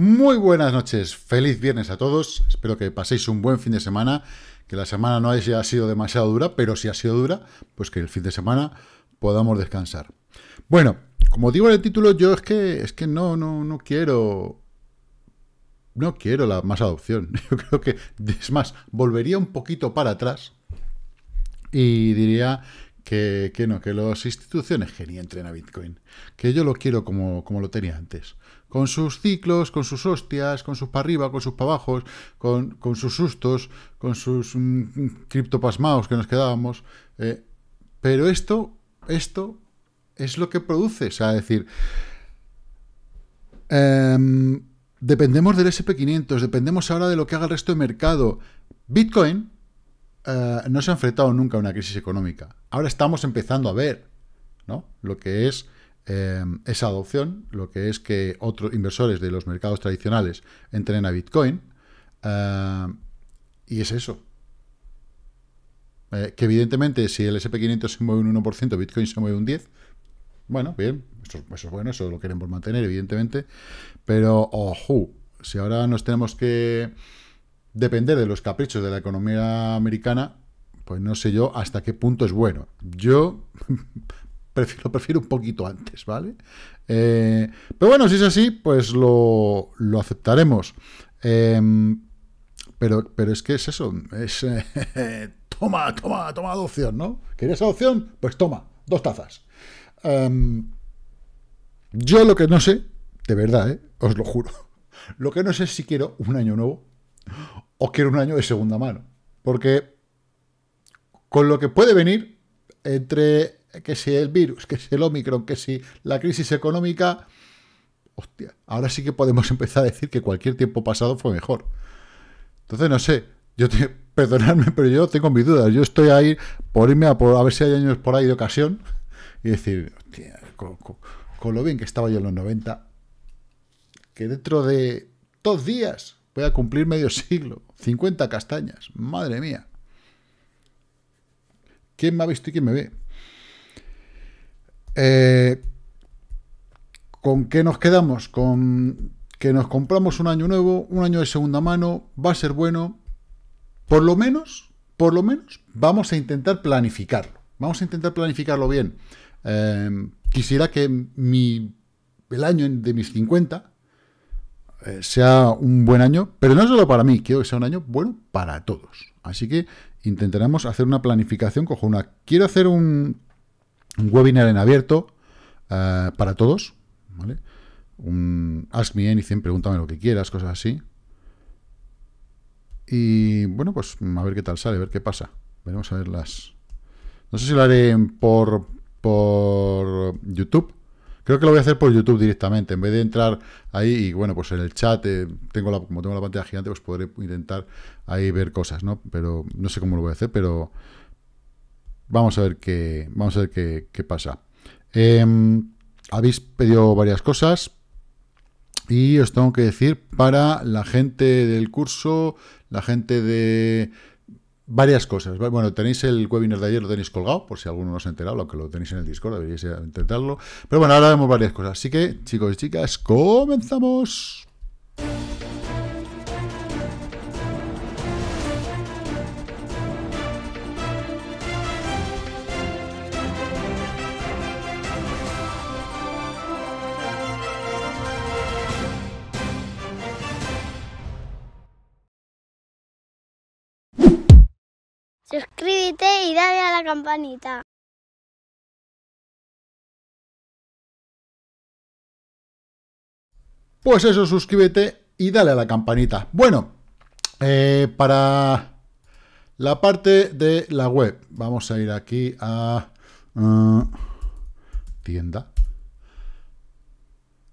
Muy buenas noches, feliz viernes a todos, espero que paséis un buen fin de semana, que la semana no haya sido demasiado dura, pero si ha sido dura, pues que el fin de semana podamos descansar. Bueno, como digo en el título, yo es que, es que no, no, no quiero... No quiero la más adopción. Yo creo que, es más, volvería un poquito para atrás y diría que, no, que las instituciones que entren a Bitcoin. Que yo lo quiero como, como lo tenía antes con sus ciclos, con sus hostias, con sus para arriba, con sus para abajo, con, sus sustos, con sus mm, criptopasmaos que nos quedábamos. Eh, pero esto, esto es lo que produce. O sea, decir, em, dependemos del SP500, dependemos ahora de lo que haga el resto de mercado. Bitcoin eh, no se ha enfrentado nunca a una crisis económica. Ahora estamos empezando a ver ¿no? lo que es Em, esa adopción, lo que es que otros inversores de los mercados tradicionales entren a Bitcoin. Em, y es eso. Eh, que evidentemente si el SP500 se mueve un 1%, Bitcoin se mueve un 10%. Bueno, bien, eso, eso es bueno, eso lo queremos mantener, evidentemente. Pero, ojo, si ahora nos tenemos que depender de los caprichos de la economía americana, pues no sé yo hasta qué punto es bueno. Yo prefiero, lo prefiero un poquito antes, ¿vale? Eh, pero bueno, si es así, pues lo, aceptaremos. Em, pero, pero es que es eso, es... toma, toma, toma adopción, ¿no? ¿Querías adopción? Pues toma, dos tazas. Em, yo lo que no sé, de verdad, ¿eh? os lo juro, lo que no sé es si quiero un año nuevo o quiero un año de segunda mano. Porque con lo que puede venir entre que si el virus, que si el Omicron, que si la crisis económica, hostia, ahora sí que podemos empezar a decir que cualquier tiempo pasado fue mejor. Entonces, no sé, yo perdonadme, pero yo tengo mis dudas. Yo estoy ahí por irme a, a ver si hay años por ahí de ocasión y decir, hostia, con, con lo bien que estaba yo en los 90, que dentro de dos días voy a cumplir medio siglo, 50 castañas, madre mía. ¿Quién me ha visto y quién me ve? Eh, ¿Con qué nos quedamos? Con que nos compramos un año nuevo, un año de segunda mano, va a ser bueno. Por lo menos, por lo menos, vamos a intentar planificarlo. Vamos a intentar planificarlo bien. Em, quisiera que mi, el año de mis 50 eh, sea un buen año, pero no solo para mí, quiero que sea un año bueno para todos. Así que intentaremos hacer una planificación, cojo una... Quiero hacer un un webinar en abierto eh, para todos, Un Ask Me Anything, pregúntame lo que quieras, cosas así. Y bueno, pues a ver qué tal sale, a ver qué pasa. Veremos a ver las... No sé si lo haré por, por YouTube. Creo que lo voy a hacer por YouTube directamente. En vez de entrar ahí y, bueno, pues en el chat, eh, tengo la, como tengo la pantalla gigante, pues podré intentar ahí ver cosas, ¿no? Pero no sé cómo lo voy a hacer, pero Vamos a ver qué, vamos a ver qué, pasa. Em, habéis pedido varias cosas y os tengo que decir para la gente del curso, la gente de varias cosas. Bueno, tenéis el webinar de ayer, lo tenéis colgado, por si alguno no se ha enterado, aunque lo tenéis en el Discord, deberíais intentarlo. Pero bueno, ahora vemos varias cosas. Así que, chicos y chicas, comenzamos. y dale a la campanita. Pues eso, suscríbete y dale a la campanita. Bueno, eh, para la parte de la web, vamos a ir aquí a uh, tienda.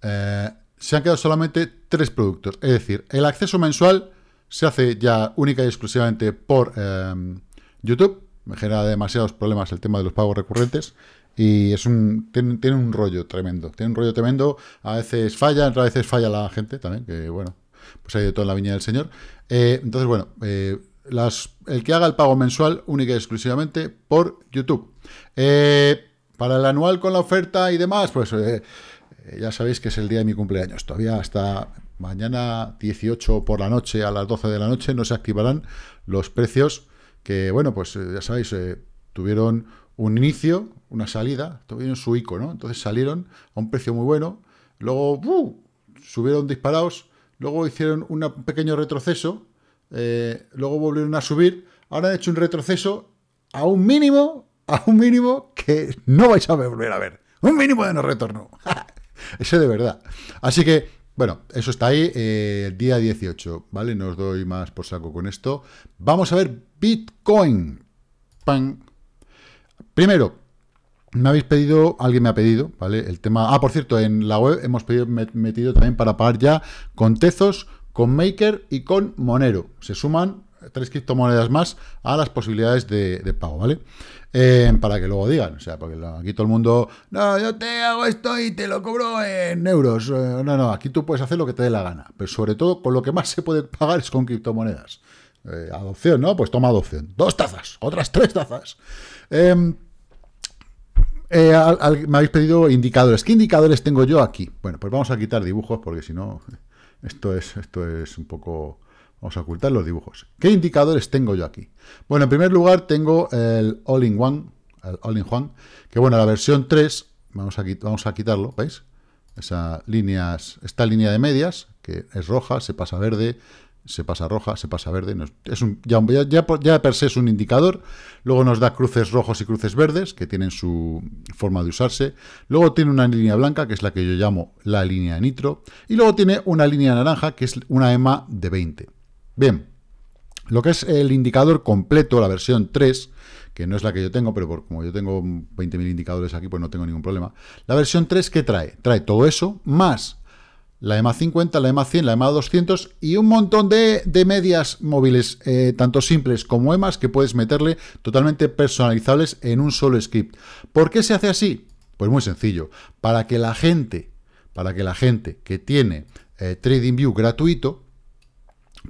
Eh, se han quedado solamente tres productos. Es decir, el acceso mensual se hace ya única y exclusivamente por eh, YouTube me genera demasiados problemas el tema de los pagos recurrentes y es un tiene, un rollo tremendo, tiene un rollo tremendo, a veces falla, ...a veces falla la gente también, que bueno, pues hay de todo en la viña del señor. Eh, entonces, bueno, eh, las, el que haga el pago mensual única y exclusivamente por YouTube. Eh, para el anual con la oferta y demás, pues ya sabéis que es el día de mi cumpleaños, todavía hasta mañana 18 por la noche a las 12 de la noche no se activarán los precios que, bueno, pues eh, ya sabéis, eh, tuvieron un inicio, una salida, tuvieron su ¿no? Entonces salieron a un precio muy bueno, luego ¡uh! subieron disparados, luego hicieron un pequeño retroceso, eh, luego volvieron a subir, ahora han hecho un retroceso a un mínimo, a un mínimo que no vais a volver a ver. Un mínimo de no retorno. Ese de verdad. Así que bueno, eso está ahí, el eh, día 18, ¿vale? No os doy más por saco con esto. Vamos a ver Bitcoin. Pan. Primero, me habéis pedido, alguien me ha pedido, ¿vale? El tema... Ah, por cierto, en la web hemos metido también para pagar ya con Tezos, con Maker y con Monero. Se suman tres criptomonedas más a las posibilidades de, pago, ¿vale? Eh, para que luego digan, o sea, porque aquí todo el mundo, no, yo te hago esto y te lo cobro en euros. Eh, no, no, aquí tú puedes hacer lo que te dé la gana, pero sobre todo con lo que más se puede pagar es con criptomonedas. Eh, adopción, ¿no? Pues toma adopción. Dos tazas, otras tres tazas. Em, me habéis pedido indicadores. ¿Qué indicadores tengo yo aquí? Bueno, pues vamos a quitar dibujos porque si no, esto es, esto es un poco Vamos a ocultar los dibujos. ¿Qué indicadores tengo yo aquí? Bueno, en primer lugar tengo el All-in-One, que bueno, la versión 3, vamos a, vamos a quitarlo, ¿veis? Esa líneas, esta línea de medias, que es roja, se pasa verde, se pasa roja, se pasa verde. es un, ya, ya, ya, per se es un indicador. Luego nos da cruces rojos y cruces verdes, que tienen su forma de usarse. Luego tiene una línea blanca, que es la que yo llamo la línea nitro. Y luego tiene una línea naranja, que es una EMA de 20. Bien, lo que es el indicador completo, la versión 3, que no es la que yo tengo, pero como yo tengo 20.000 indicadores aquí, pues no tengo ningún problema. La versión 3, ¿qué trae? Trae todo eso, más la EMA 50, la EMA 100, la EMA 200 y un montón de, de medias móviles, eh, tanto simples como EMAs, que puedes meterle totalmente personalizables en un solo script. ¿Por qué se hace así? Pues muy sencillo, para que la gente, para que la gente que tiene eh, TradingView gratuito,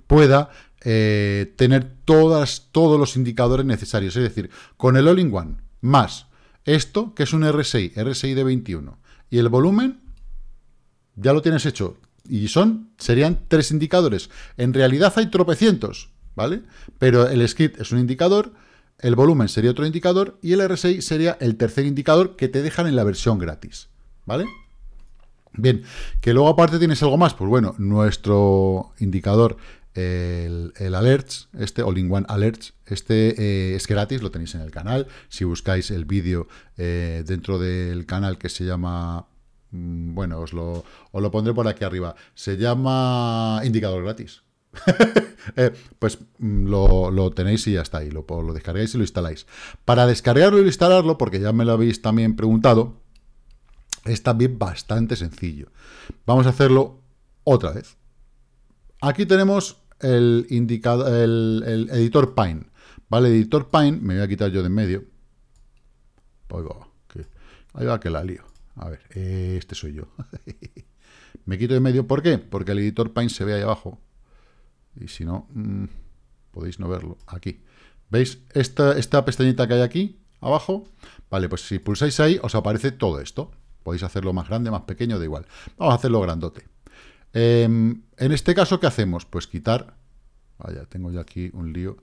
pueda eh, tener todos los indicadores necesarios. Es decir, con el all-in-one más esto, que es un RSI, RSI de 21, y el volumen, ya lo tienes hecho. Y son, serían tres indicadores. En realidad hay tropecientos, ¿vale? Pero el script es un indicador, el volumen sería otro indicador y el RSI sería el tercer indicador que te dejan en la versión gratis, ¿vale? Bien, que luego aparte tienes algo más, pues bueno, nuestro indicador el, Alerts, este All-in-One Alerts, este eh, es gratis, lo tenéis en el canal. Si buscáis el vídeo eh, dentro del canal que se llama, mm, bueno, os lo, pondré por aquí arriba, se llama Indicador Gratis. Eh, pues mm, lo, tenéis y ya está ahí, lo, pues, lo descargáis y lo instaláis. Para descargarlo y instalarlo, porque ya me lo habéis también preguntado, es también bastante sencillo. Vamos a hacerlo otra vez. Aquí tenemos el, indicado, el, editor Pine. ¿Vale? editor Pine, me voy a quitar yo de en medio. Pues que, ahí va que la lío. A ver, este soy yo. me quito de medio, ¿por qué? Porque el editor Pine se ve ahí abajo. Y si no, mm, podéis no verlo. Aquí. ¿Veis esta, esta pestañita que hay aquí, abajo? Vale, pues si pulsáis ahí, os aparece todo esto. Podéis hacerlo más grande, más pequeño, da igual. Vamos a hacerlo grandote. Em, en este caso, ¿qué hacemos? Pues quitar... Vaya, tengo ya aquí un lío.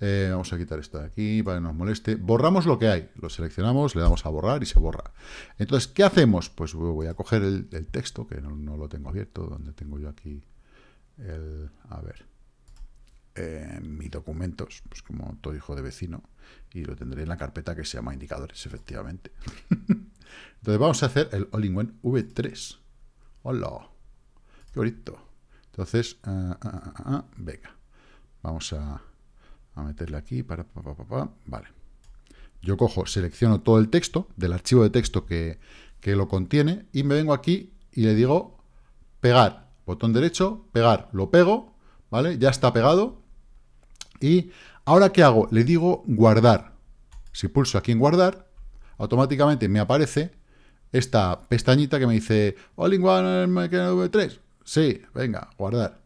Eh, vamos a quitar esto de aquí para que nos moleste. Borramos lo que hay. Lo seleccionamos, le damos a borrar y se borra. Entonces, ¿qué hacemos? Pues voy a coger el, texto, que no, lo tengo abierto, donde tengo yo aquí el... A ver. Eh, mis documentos, pues como todo hijo de vecino, y lo tendré en la carpeta que se llama indicadores, efectivamente. Entonces vamos a hacer el all-in-one v ¡Hola! Correcto. Entonces, ah, ah, ah, venga. Vamos a, meterle aquí para... Pa, pa, vale. Yo cojo, selecciono todo el texto del archivo de texto que, lo contiene y me vengo aquí y le digo pegar. Botón derecho, pegar. Lo pego, ¿vale? Ya está pegado. Y ahora, ¿qué hago? Le digo guardar. Si pulso aquí en guardar, automáticamente me aparece esta pestañita que me dice All in one, 3 eh, Sí, venga, guardar.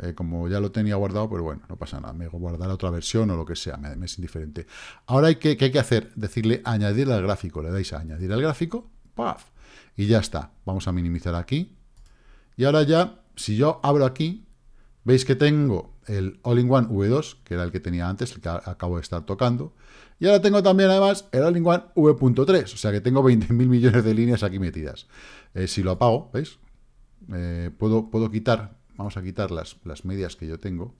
Eh, como ya lo tenía guardado, Pero pues bueno, no pasa nada. Me guardar otra versión o lo que sea, me, es indiferente. Ahora, hay que, ¿qué hay que hacer? Decirle añadir al gráfico. Le dais a añadir al gráfico, ¡paf! Y ya está. Vamos a minimizar aquí. Y ahora ya, si yo abro aquí, veis que tengo el All-in-One V2, que era el que tenía antes, el que acabo de estar tocando. Y ahora tengo también, además, el All-in-One V.3. O sea que tengo 20.000 millones de líneas aquí metidas. Eh, si lo apago, ¿veis? Eh, puedo, puedo quitar, vamos a quitar las, las medias que yo tengo,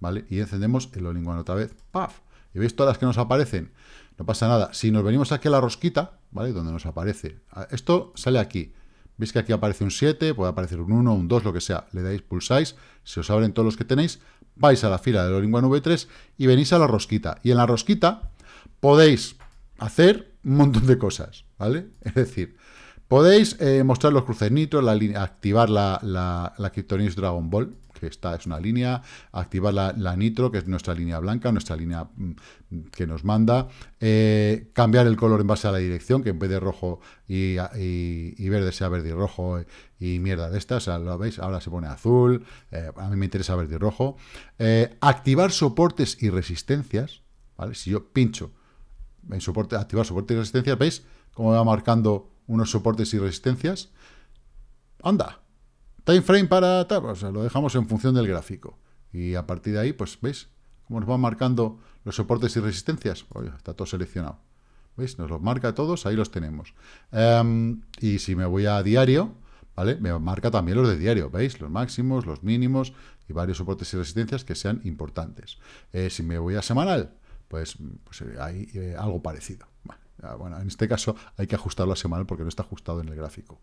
¿vale? Y encendemos el Olinguan otra vez, ¡paf! Y veis todas las que nos aparecen, no pasa nada. Si nos venimos aquí a la rosquita, ¿vale? Donde nos aparece, ah, esto sale aquí. Veis que aquí aparece un 7, puede aparecer un 1, un 2, lo que sea. Le dais, pulsáis, se os abren todos los que tenéis, vais a la fila del Olinguan V3 y venís a la rosquita. Y en la rosquita podéis hacer un montón de cosas, ¿vale? Es decir, Podéis eh, mostrar los cruces nitro, activar la, la, Kryptonis Dragon Ball, que esta es una línea, activar la, nitro, que es nuestra línea blanca, nuestra línea mm, que nos manda, eh, cambiar el color en base a la dirección, que en vez de rojo y, verde sea verde y rojo eh, y, mierda de estas, lo veis, ahora se pone azul, a mí me interesa verde y rojo, activar soportes y resistencias, ¿vale? Si yo pincho en soporte, activar soportes y resistencias, ¿veis cómo va marcando unos soportes y resistencias. ¡Anda! Time frame para... O sea, lo dejamos en función del gráfico. Y a partir de ahí, pues, ¿veis? Cómo nos van marcando los soportes y resistencias. está todo seleccionado. ¿Veis? Nos los marca todos, ahí los tenemos. Em, y si me voy a diario, ¿vale? Me marca también los de diario, ¿veis? Los máximos, los mínimos y varios soportes y resistencias que sean importantes. Eh, si me voy a semanal, pues, pues eh, hay eh, algo parecido. Ah, bueno, en este caso hay que ajustarlo a semanal porque no está ajustado en el gráfico.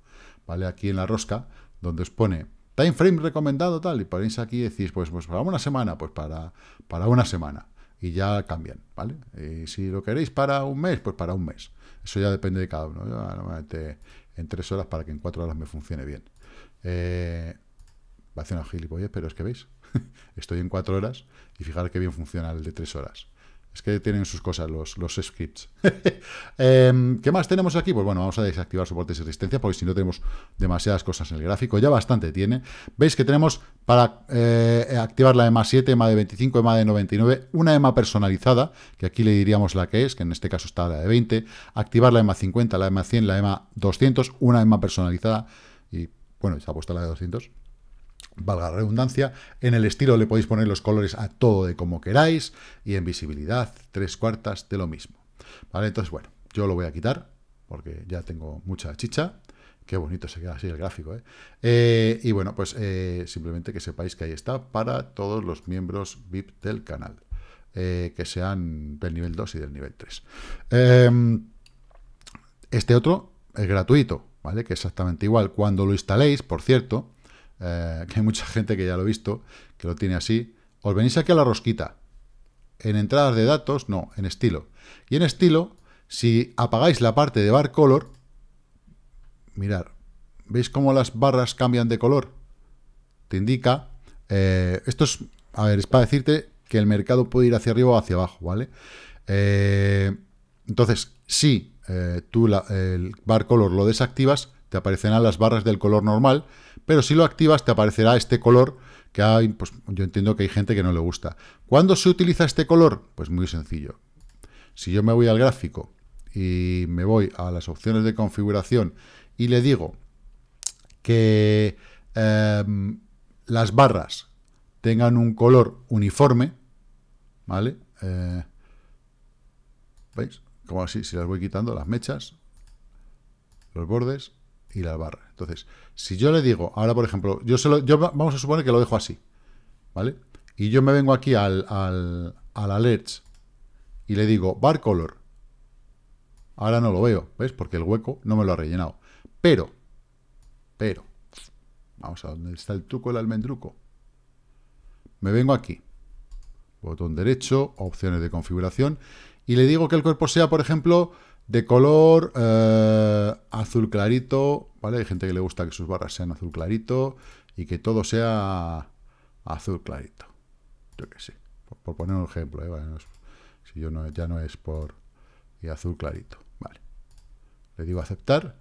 ¿Vale? Aquí en la rosca, donde os pone time frame recomendado, tal, y ponéis aquí y decís, pues, pues, para una semana, pues para, para una semana. Y ya cambian, ¿vale? Y si lo queréis para un mes, pues para un mes. Eso ya depende de cada uno. Yo ah, normalmente en tres horas para que en cuatro horas me funcione bien. Eh, va a ser una gilipollez, pero es que veis, estoy en cuatro horas y fijaros que bien funciona el de tres horas. Es que tienen sus cosas los, scripts. Em, ¿Qué más tenemos aquí? Pues bueno, vamos a desactivar soportes y resistencia porque si no tenemos demasiadas cosas en el gráfico. Ya bastante tiene. Veis que tenemos para eh, activar la EMA 7, EMA de 25, EMA de 99, una EMA personalizada, que aquí le diríamos la que es, que en este caso está la de 20. Activar la EMA 50, la EMA 100, la EMA 200, una EMA personalizada. Y bueno, se ha puesto la de 200 valga la redundancia, en el estilo le podéis poner los colores a todo de como queráis y en visibilidad tres cuartas de lo mismo. ¿Vale? Entonces, bueno, yo lo voy a quitar porque ya tengo mucha chicha. Qué bonito se queda así el gráfico, ¿eh? Eh, y bueno, pues eh, simplemente que sepáis que ahí está para todos los miembros VIP del canal, que sean del nivel 2 y del nivel 3. Em, este otro es gratuito, ¿vale? Que exactamente igual. Cuando lo instaléis, por cierto, eh, que hay mucha gente que ya lo ha visto, que lo tiene así, os venís aquí a la rosquita. En entradas de datos, no, en estilo. Y en estilo, si apagáis la parte de bar color, mirad, ¿veis cómo las barras cambian de color? Te indica, eh, esto es, a ver, es para decirte que el mercado puede ir hacia arriba o hacia abajo, ¿vale? Eh, entonces, si tú el bar color lo desactivas, te aparecerán las barras del color normal, pero si lo activas te aparecerá este color que hay, pues yo entiendo que hay gente que no le gusta. ¿Cuándo se utiliza este color? Pues muy sencillo. Si yo me voy al gráfico y me voy a las opciones de configuración y le digo que em, las barras tengan un color uniforme, ¿vale? Eh, ¿Veis? Como así, si las voy quitando, las mechas, los bordes, y la barra. Entonces, si yo le digo, ahora por ejemplo, yo, se yo vamos a suponer que lo dejo así, ¿vale? Y yo me vengo aquí al, al, al alerts y le digo bar color. Ahora no lo veo, ¿ves? Porque el hueco no me lo ha rellenado. Pero, pero, vamos a donde está el truco, el almendruco. Me vengo aquí, botón derecho, opciones de configuración, y le digo que el cuerpo sea, por ejemplo, de color eh, azul clarito, ¿vale? Hay gente que le gusta que sus barras sean azul clarito y que todo sea azul clarito. Yo que sé, por, poner un ejemplo, ¿eh? si yo no, ya no es por y azul clarito, vale. Le digo aceptar,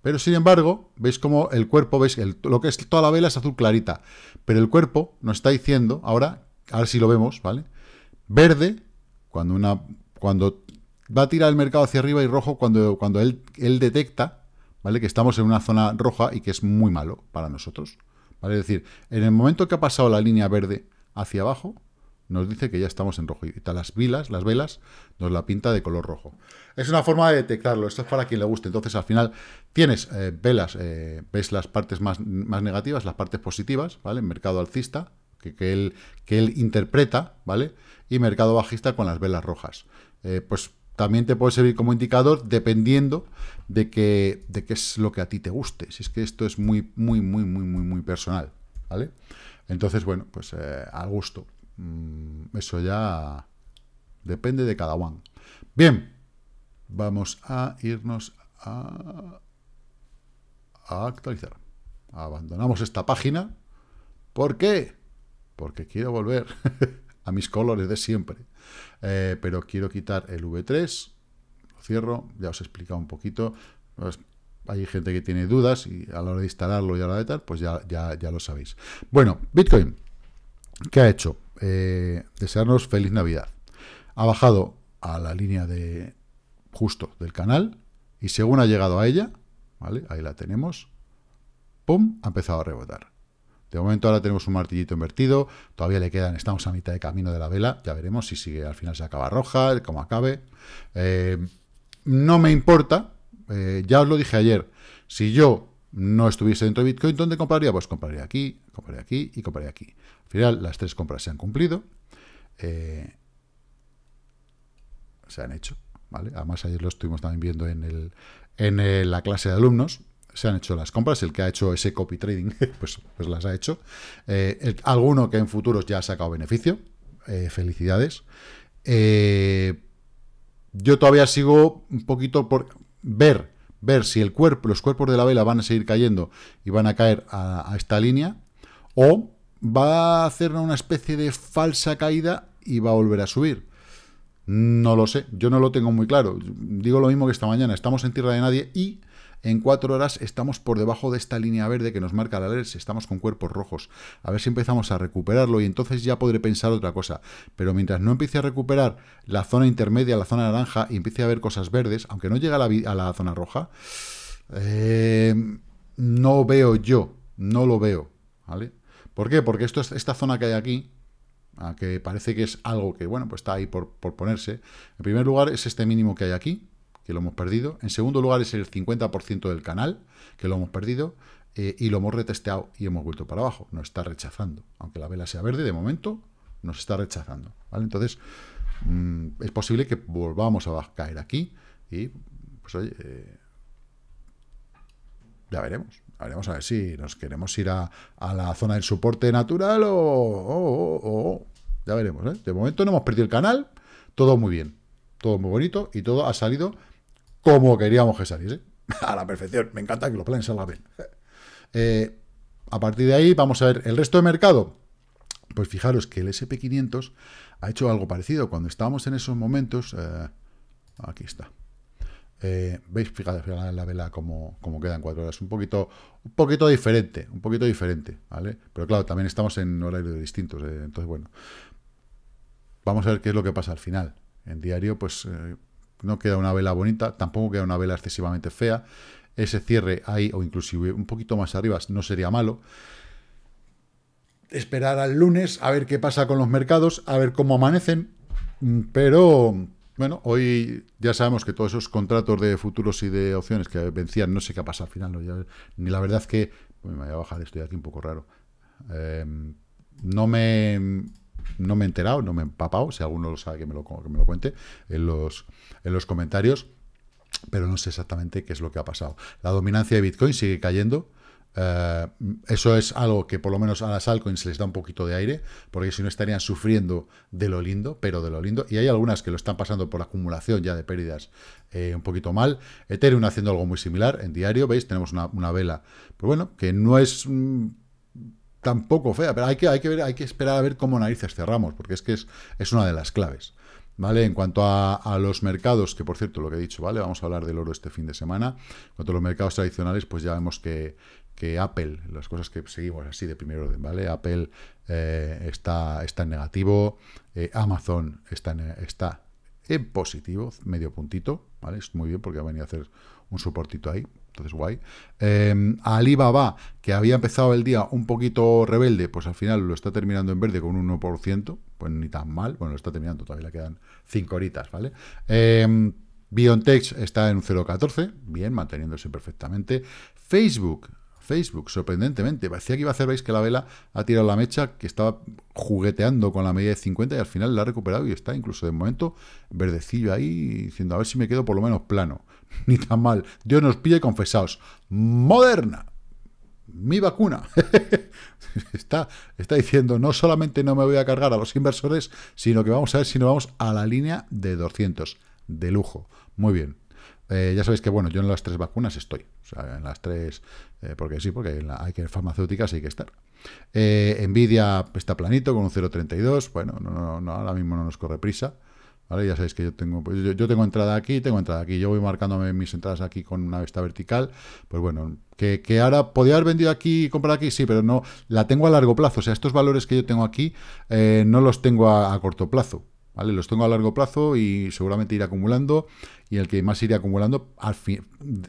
pero sin embargo, veis cómo el cuerpo, veis lo que es toda la vela es azul clarita, pero el cuerpo nos está diciendo ahora, ahora sí lo vemos, ¿vale? Verde, cuando una cuando va a tirar el mercado hacia arriba y rojo cuando, cuando él, él detecta ¿vale? que estamos en una zona roja y que es muy malo para nosotros. ¿vale? Es decir, en el momento que ha pasado la línea verde hacia abajo, nos dice que ya estamos en rojo. Y las vilas, las velas, nos la pinta de color rojo. Es una forma de detectarlo. Esto es para quien le guste. Entonces, al final, tienes eh, velas, eh, ves las partes más, negativas, las partes positivas, ¿vale? Mercado alcista, que, que, él, que él interpreta, ¿vale? Y mercado bajista con las velas rojas. Eh, pues también te puede servir como indicador dependiendo de qué es lo que a ti te guste. Si es que esto es muy, muy, muy, muy, muy, muy personal, ¿vale? Entonces, bueno, pues eh, al gusto. Mm, eso ya depende de cada one. Bien, vamos a irnos a, a actualizar. Abandonamos esta página. ¿Por qué? Porque quiero volver a mis colores de siempre. Eh, pero quiero quitar el V3, lo cierro, ya os he explicado un poquito. Pues, hay gente que tiene dudas y a la hora de instalarlo y a la hora de tal, pues ya, ya, lo sabéis. Bueno, Bitcoin, ¿qué ha hecho? Eh, desearnos feliz Navidad. Ha bajado a la línea de justo del canal y según ha llegado a ella, ¿vale? Ahí la tenemos, ¡pum! ha empezado a rebotar. De momento ahora tenemos un martillito invertido, todavía le quedan, estamos a mitad de camino de la vela, ya veremos si sigue, al final se acaba roja, como acabe. Eh, no me importa, eh, ya os lo dije ayer, si yo no estuviese dentro de Bitcoin, ¿dónde compraría? Pues compraría aquí, compraría aquí y compraría aquí. Al final las tres compras se han cumplido, eh, se han hecho, ¿vale? Además ayer lo estuvimos también viendo en, el, en la clase de alumnos, se han hecho las compras. El que ha hecho ese copy trading, pues, pues las ha hecho. Eh, alguno que en futuros ya ha sacado beneficio. Eh, felicidades. Eh, yo todavía sigo un poquito por ver, ver si el cuerpo, los cuerpos de la vela van a seguir cayendo y van a caer a, a esta línea. O va a hacer una especie de falsa caída y va a volver a subir. No lo sé, yo no lo tengo muy claro. Digo lo mismo que esta mañana, estamos en tierra de nadie y en cuatro horas estamos por debajo de esta línea verde que nos marca la alerta, estamos con cuerpos rojos. A ver si empezamos a recuperarlo y entonces ya podré pensar otra cosa. Pero mientras no empiece a recuperar la zona intermedia, la zona naranja, y empiece a ver cosas verdes, aunque no llegue a la, a la zona roja, eh, no veo yo, no lo veo, ¿Por qué? Porque esto, esta zona que hay aquí, que parece que es algo que, bueno, pues está ahí por ponerse. En primer lugar, es este mínimo que hay aquí, que lo hemos perdido. En segundo lugar es el 50% del canal, que lo hemos perdido. Eh, y lo hemos retesteado y hemos vuelto para abajo. Nos está rechazando. Aunque la vela sea verde, de momento nos está rechazando. ¿vale? Entonces, mm, es posible que volvamos a caer aquí y, pues oye, eh, ya veremos. veremos a ver si nos queremos ir a, a la zona del soporte natural o... ya veremos. ¿eh? De momento no hemos perdido el canal. Todo muy bien. Todo muy bonito y todo ha salido como queríamos que saliese. A la perfección. Me encanta que los planes salgan bien. Eh, a partir de ahí, vamos a ver el resto de mercado. Pues fijaros que el SP500 ha hecho algo parecido. Cuando estábamos en esos momentos... Eh, aquí está. Eh, Veis, fijaros, en la vela como, como quedan cuatro horas. Un poquito, un poquito diferente, un poquito diferente, ¿vale? Pero claro, también estamos en horarios distintos. entonces, bueno, vamos a ver qué es lo que pasa al final. En diario, pues no queda una vela bonita, tampoco queda una vela excesivamente fea. Ese cierre ahí o inclusive un poquito más arriba no sería malo. Esperar al lunes a ver qué pasa con los mercados, a ver cómo amanecen. Mm, pero bueno, hoy ya sabemos que todos esos contratos de futuros y de opciones que vencían, no sé qué pasa al final. ni la verdad que. me voy a bajar, estoy aquí un poco raro. Em, no me no me he enterado, no me he empapado. Si alguno lo sabe, que me lo, cuente en los, en los comentarios. Pero no sé exactamente qué es lo que ha pasado. La dominancia de Bitcoin sigue cayendo. Eh, eso es algo que por lo menos a las altcoins les da un poquito de aire, porque si no estarían sufriendo de lo lindo, pero de lo lindo. Y hay algunas que lo están pasando por acumulación ya de pérdidas eh, un poquito mal. Ethereum haciendo algo muy similar en diario, ¿veis? Tenemos una, vela, pues bueno, que no es... Mm, tampoco fea, pero hay que, hay que, ver, hay que esperar a ver cómo narices cerramos, porque es que es, una de las claves. ¿Vale? En cuanto a, los mercados, que por cierto, lo que he dicho, ¿vale? Vamos a hablar del oro este fin de semana. En cuanto a los mercados tradicionales, pues ya vemos que, que Apple, las cosas que seguimos así de primer orden, ¿vale? Apple eh, está, está en negativo, eh, Amazon está en, está en positivo, medio puntito, ¿vale? Es muy bien porque ha venido a hacer un soportito ahí, entonces, guay. Em, Alibaba, que había empezado el día un poquito rebelde, pues al final lo está terminando en verde con un 1%, pues ni tan mal. Bueno, lo está terminando, todavía le quedan 5 horitas, ¿vale? Eh, BioNTech está en un 0,14, bien, manteniéndose perfectamente. Facebook, Facebook, sorprendentemente, parecía que iba a hacer, veis que la vela ha tirado la mecha, que estaba jugueteando con la media de 50 y al final la ha recuperado y está incluso de momento verdecillo ahí, diciendo a ver si me quedo por lo menos plano. Ni tan mal. Dios nos pille confesaos Moderna. Mi vacuna. está, está diciendo, no solamente no me voy a cargar a los inversores, sino que vamos a ver si nos vamos a la línea de 200. De lujo. Muy bien. Eh, ya sabéis que, bueno, yo en las tres vacunas estoy. O sea, en las tres, eh, porque sí, porque hay que farmacéuticas hay que estar. envidia eh, Nvidia está planito con un 0.32. Bueno, no, no, no, ahora mismo no nos corre prisa. ¿Vale? Ya sabéis que yo tengo, pues yo, tengo entrada aquí, tengo entrada aquí. Yo voy marcándome mis entradas aquí con una vista vertical. Pues bueno, que, ahora podía haber vendido aquí y comprado aquí, sí, pero no, la tengo a largo plazo. O sea, estos valores que yo tengo aquí eh, no los tengo a, corto plazo. ¿Vale? Los tengo a largo plazo y seguramente iré acumulando. Y el que más iré acumulando al fin,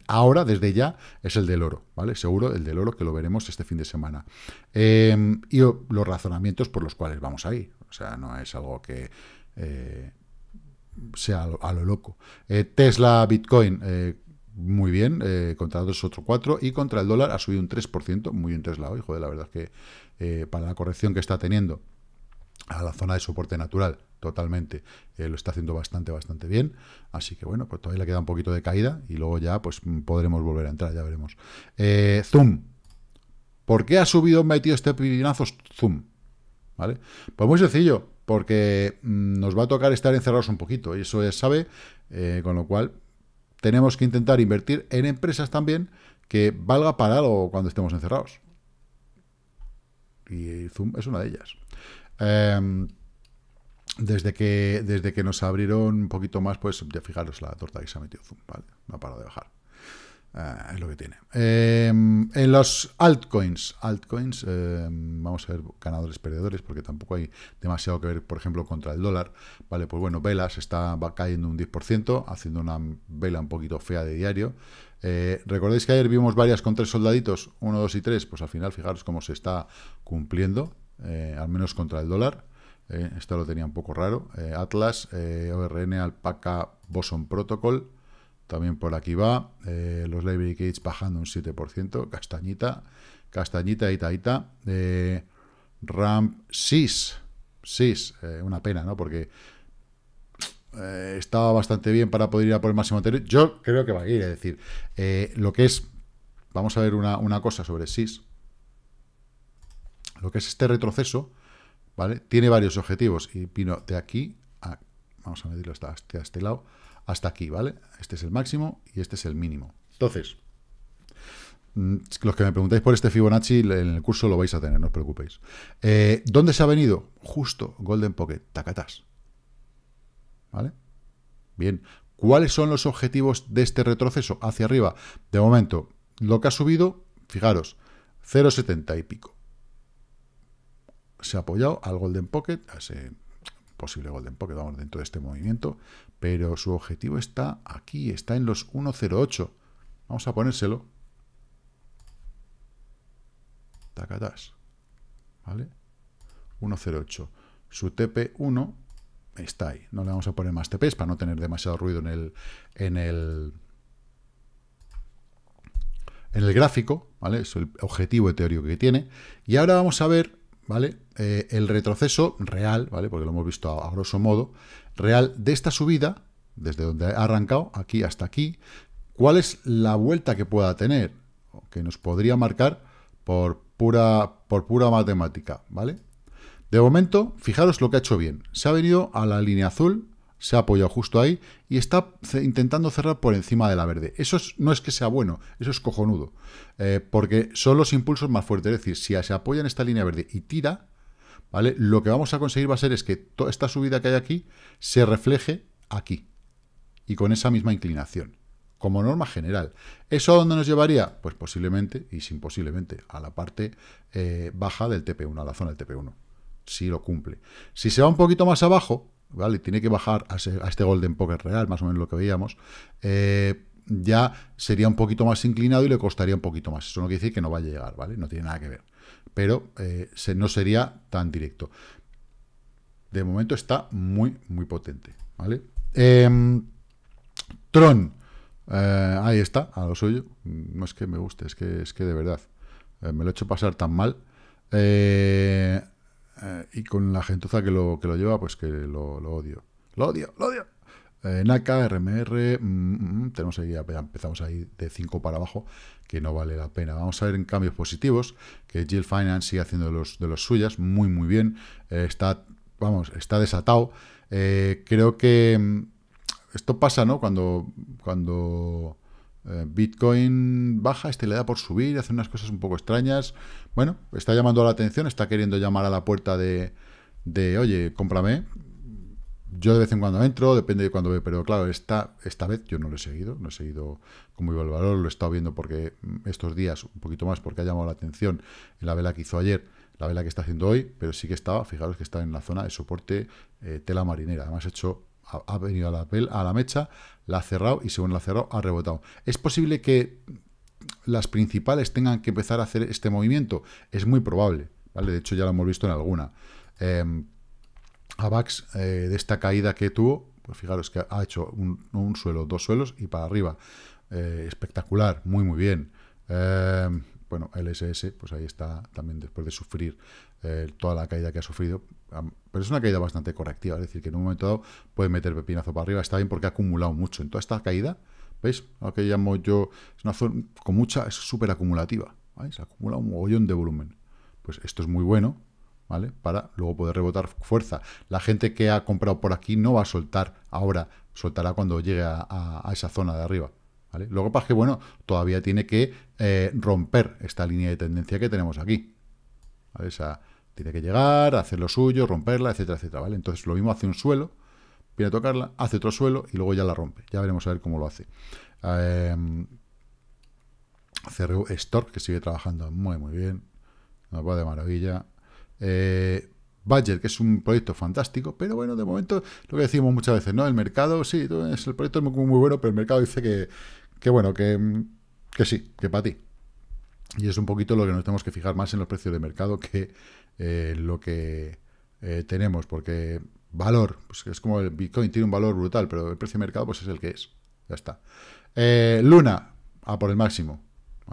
ahora, desde ya, es el del oro, ¿vale? Seguro el del oro que lo veremos este fin de semana. Eh, y los razonamientos por los cuales vamos ahí. O sea, no es algo que... Eh, sea a lo, loco. Eh, Tesla, Bitcoin, eh, muy bien, eh, contra dos otro 4 y contra el dólar ha subido un 3%, muy bien Tesla hoy, joder, la verdad es que para la corrección que está teniendo a la zona de soporte natural, totalmente, lo está haciendo bastante, bastante bien, así que bueno, pues todavía le queda un poquito de caída y luego ya pues podremos volver a entrar, ya veremos. Zoom, ¿por qué ha subido metido este pibinazo Zoom? ¿Vale? Pues muy sencillo, porque mm, nos va a tocar estar encerrados un poquito, y eso es sabe, eh, con lo cual tenemos que intentar invertir en empresas también que valga para algo cuando estemos encerrados. Y Zoom es una de ellas. Em, desde que, desde que nos abrieron un poquito más, pues ya fijaros la torta que se ha metido Zoom, ¿vale? No ha parado de bajar. Ah, es lo que tiene. Eh, en los altcoins, altcoins eh, vamos a ver ganadores, perdedores, porque tampoco hay demasiado que ver, por ejemplo, contra el dólar. Vale, pues bueno, velas está cayendo un 10%, haciendo una vela un poquito fea de diario. Eh, que ayer vimos varias con tres soldaditos, uno dos y tres pues al final fijaros cómo se está cumpliendo, eh, al menos contra el dólar. esto lo tenía un poco raro. Atlas, ORN, Alpaca, Boson Protocol también por aquí va. Eh, los library gates bajando un 7%. Castañita, castañita y taita. Eh, ramp 6. 6. una pena, ¿no? Porque eh, estaba bastante bien para poder ir a por el máximo anterior. Yo creo que va a ir, a decir, eh, lo que es... Vamos a ver una, cosa sobre sis Lo que es este retroceso, ¿vale? Tiene varios objetivos y vino de aquí Vamos a medirlo hasta este lado hasta aquí, ¿vale? Este es el máximo y este es el mínimo. Entonces, mm, los que me preguntáis por este Fibonacci, en el curso lo vais a tener, no os preocupéis. Eh, ¿Dónde se ha venido? Justo, Golden Pocket, tacatás ¿Vale? Bien. ¿Cuáles son los objetivos de este retroceso hacia arriba? De momento, lo que ha subido, fijaros, 0,70 y pico. Se ha apoyado al Golden Pocket, a posible Golden Pocket, vamos, dentro de este movimiento, pero su objetivo está aquí, está en los 1.08. Vamos a ponérselo. Tacatas. ¿Vale? 1.08. Su TP1 está ahí. No le vamos a poner más TPs para no tener demasiado ruido en el, en el, en el gráfico, ¿vale? Es el objetivo teórico que tiene. Y ahora vamos a ver ¿vale? Eh, el retroceso real, ¿vale? Porque lo hemos visto a, a, grosso modo, real de esta subida, desde donde ha arrancado, aquí hasta aquí, ¿cuál es la vuelta que pueda tener? Que nos podría marcar por pura, por pura matemática, ¿vale? De momento, fijaros lo que ha hecho bien. Se ha venido a la línea azul, se ha apoyado justo ahí y está intentando cerrar por encima de la verde. Eso no es que sea bueno, eso es cojonudo, eh, porque son los impulsos más fuertes. Es decir, si se apoya en esta línea verde y tira, ¿vale? Lo que vamos a conseguir va a ser es que toda esta subida que hay aquí se refleje aquí y con esa misma inclinación, como norma general. ¿Eso a dónde nos llevaría? Pues posiblemente, y sin posiblemente, a la parte eh, baja del TP1, a la zona del TP1, si lo cumple. Si se va un poquito más abajo, ¿vale? Tiene que bajar a, este Golden Poker real, más o menos lo que veíamos. Eh, ya sería un poquito más inclinado y le costaría un poquito más. Eso no quiere decir que no vaya a llegar, ¿vale? No tiene nada que ver. Pero eh, no sería tan directo. De momento está muy, muy potente, ¿vale? Em, Tron. Eh, ahí está, a lo suyo. No es que me guste, es que, es que de verdad. me lo he hecho pasar tan mal. Eh, eh, y con la gentuza que lo, que lo lleva, pues que lo, odio. Lo odio, lo odio. Eh, Naka, RMR, mm, mm, mm, tenemos ahí, empezamos ahí de 5 para abajo, que no vale la pena. Vamos a ver en cambios positivos, que Jill Finance sigue haciendo de los, de los suyas, muy muy bien, eh, está, vamos, está desatado. creo que esto pasa, ¿no? Cuando, cuando eh, Bitcoin baja, este le da por subir, hace unas cosas un poco extrañas. Bueno, está llamando la atención, está queriendo llamar a la puerta de, de oye, cómprame. Yo de vez en cuando entro, depende de cuando ve, pero claro, esta, esta vez yo no lo he seguido, no he seguido cómo iba el valor, lo he estado viendo porque mm, estos días, un poquito más, porque ha llamado la atención en la vela que hizo ayer, la vela que está haciendo hoy, pero sí que estaba, fijaros que está en la zona de soporte eh, tela marinera. Además, hecho ha, venido a la, a la mecha, la ha cerrado y según la ha cerrado ha rebotado. ¿Es posible que las principales tengan que empezar a hacer este movimiento? Es muy probable, ¿vale? De hecho ya lo hemos visto en alguna. Em, AVAX, eh, de esta caída que tuvo, pues fijaros que ha hecho un, suelo, dos suelos y para arriba. Eh, espectacular, muy muy bien. Em, bueno, LSS, pues ahí está también después de sufrir eh, toda la caída que ha sufrido, pero es una caída bastante correctiva, es decir, que en un momento dado puede meter pepinazo para arriba, está bien porque ha acumulado mucho. En toda esta caída, ¿veis? Lo que llamo yo, es una zona con mucha, es súper acumulativa, ¿veis? Acumula un mogollón de volumen. Pues esto es muy bueno, ¿vale? Para luego poder rebotar fuerza. La gente que ha comprado por aquí no va a soltar ahora, soltará cuando llegue a, esa zona de arriba. ¿Vale? luego pasa que, bueno, todavía tiene que eh, romper esta línea de tendencia que tenemos aquí. tiene que llegar, hacer lo suyo, romperla, etcétera, etcétera. ¿vale? Entonces lo mismo hace un suelo, viene a tocarla, hace otro suelo y luego ya la rompe. Ya veremos a ver cómo lo hace. Eh, em, CRU Store, que sigue trabajando muy, muy bien. Nos va de maravilla. Eh, Badger, que es un proyecto fantástico, pero bueno, de momento, lo que decimos muchas veces, ¿no? El mercado, sí, es, el proyecto es muy, bueno, pero el mercado dice que, que bueno, que que sí, que para ti. Y es un poquito lo que nos tenemos que fijar más en los precios de mercado que eh, lo que eh, tenemos, porque valor, pues es como el Bitcoin tiene un valor brutal, pero el precio de mercado pues es el que es. Ya está. Eh, Luna, a por el máximo.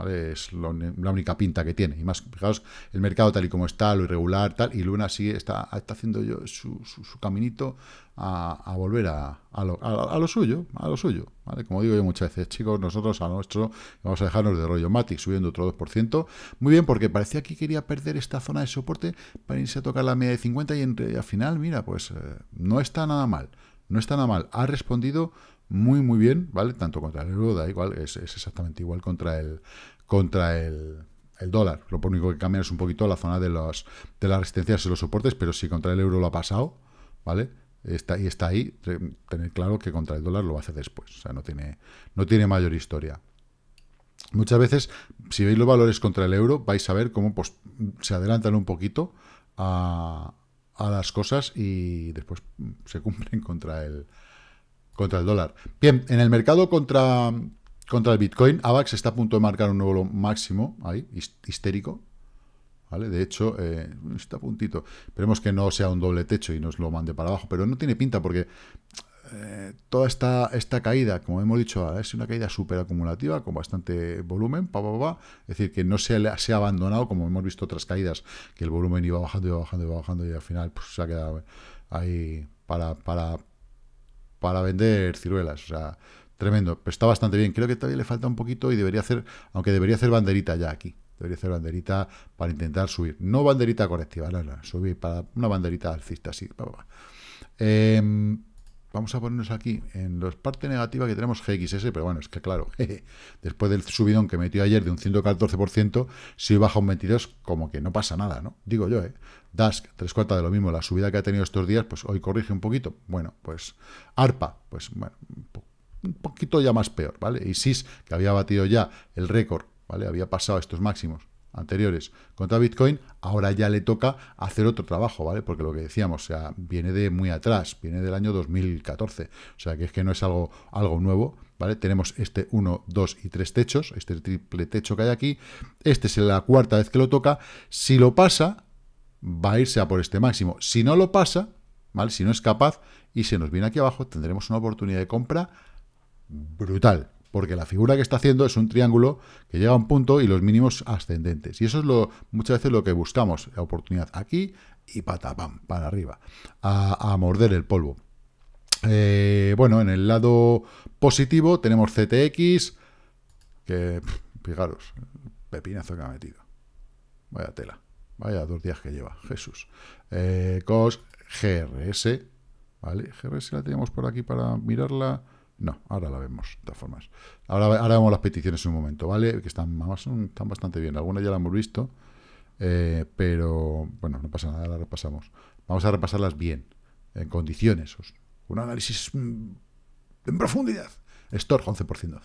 Es la única pinta que tiene. Y más, fijaos, el mercado tal y como está, lo irregular, tal, y Luna sí está, está haciendo yo su, caminito a, volver a, lo, suyo, a lo suyo, Como digo yo muchas veces, chicos, nosotros a nuestro vamos a dejarnos de rollo Matic subiendo otro 2%. Muy bien, porque parecía que quería perder esta zona de soporte para irse a tocar la media de 50 y, al final, mira, pues eh, no está nada mal, no está nada mal. Ha respondido muy, muy bien, ¿vale? Tanto contra el euro, da igual, es, exactamente igual contra el, contra el, dólar. Lo único que cambia es un poquito la zona de, los, de las resistencias y los soportes, pero si contra el euro lo ha pasado, ¿vale? Está, y está ahí, tener claro que contra el dólar lo hace después. O sea, no tiene, no tiene mayor historia. Muchas veces, si veis los valores contra el euro, vais a ver cómo pues, se adelantan un poquito a, a las cosas y después se cumplen contra el, contra el dólar. Bien, en el mercado contra, contra el Bitcoin, AVAX está a punto de marcar un nuevo máximo, ahí, histérico. ¿Vale? De hecho, eh, está a puntito. Esperemos que no sea un doble techo y nos lo mande para abajo, pero no tiene pinta porque eh, toda esta, esta caída, como hemos dicho, es una caída súper acumulativa, con bastante volumen, pa, pa, pa, es decir, que no se, ha abandonado, como hemos visto otras caídas, que el volumen iba bajando, iba bajando, iba bajando, y al final pues, se ha quedado eh, ahí para para vender ciruelas. O sea, tremendo. Pero está bastante bien. Creo que todavía le falta un poquito y debería hacer, aunque debería hacer banderita ya aquí. Debería hacer banderita para intentar subir. No banderita correctiva, no, no. Subir para una banderita alcista, así, vamos a ponernos aquí en la parte negativa que tenemos GXS, pero bueno, es que claro, después del subidón que metió ayer de un 114%, si baja un 22%, como que no pasa nada, ¿no? Digo yo, ¿eh? Dask, tres cuartas de lo mismo, la subida que ha tenido estos días, pues hoy corrige un poquito. Bueno, pues ARPA, pues bueno, un poquito ya más peor, ¿vale? Y SIS, que había batido ya el récord, ¿vale? Había pasado estos máximos anteriores contra Bitcoin, ahora ya le toca hacer otro trabajo, ¿vale? Porque lo que decíamos, o sea, viene de muy atrás, viene del año 2014, o sea, que es que no es algo, algo nuevo, ¿vale? Tenemos este 1, 2 y 3 techos, este triple techo que hay aquí, este es la cuarta vez que lo toca, si lo pasa, va a irse a por este máximo, si no lo pasa, ¿vale? Si no es capaz y se nos viene aquí abajo, tendremos una oportunidad de compra brutal, porque la figura que está haciendo es un triángulo que llega a un punto y los mínimos ascendentes. Y eso es lo muchas veces lo que buscamos, la oportunidad aquí y patapam, para arriba, a, morder el polvo. Eh, bueno, en el lado positivo tenemos CTX, que fijaros, pepinazo que ha metido. Vaya tela, vaya dos días que lleva, Jesús. Eh, COS GRS, ¿vale? GRS la tenemos por aquí para mirarla. No, ahora la vemos, de todas formas. Ahora, ahora vemos las peticiones en un momento, ¿vale? Que están, están bastante bien. Algunas ya las hemos visto, eh, pero bueno, no pasa nada, las repasamos. Vamos a repasarlas bien, en condiciones. Un análisis mm, en profundidad. Storch, 11%.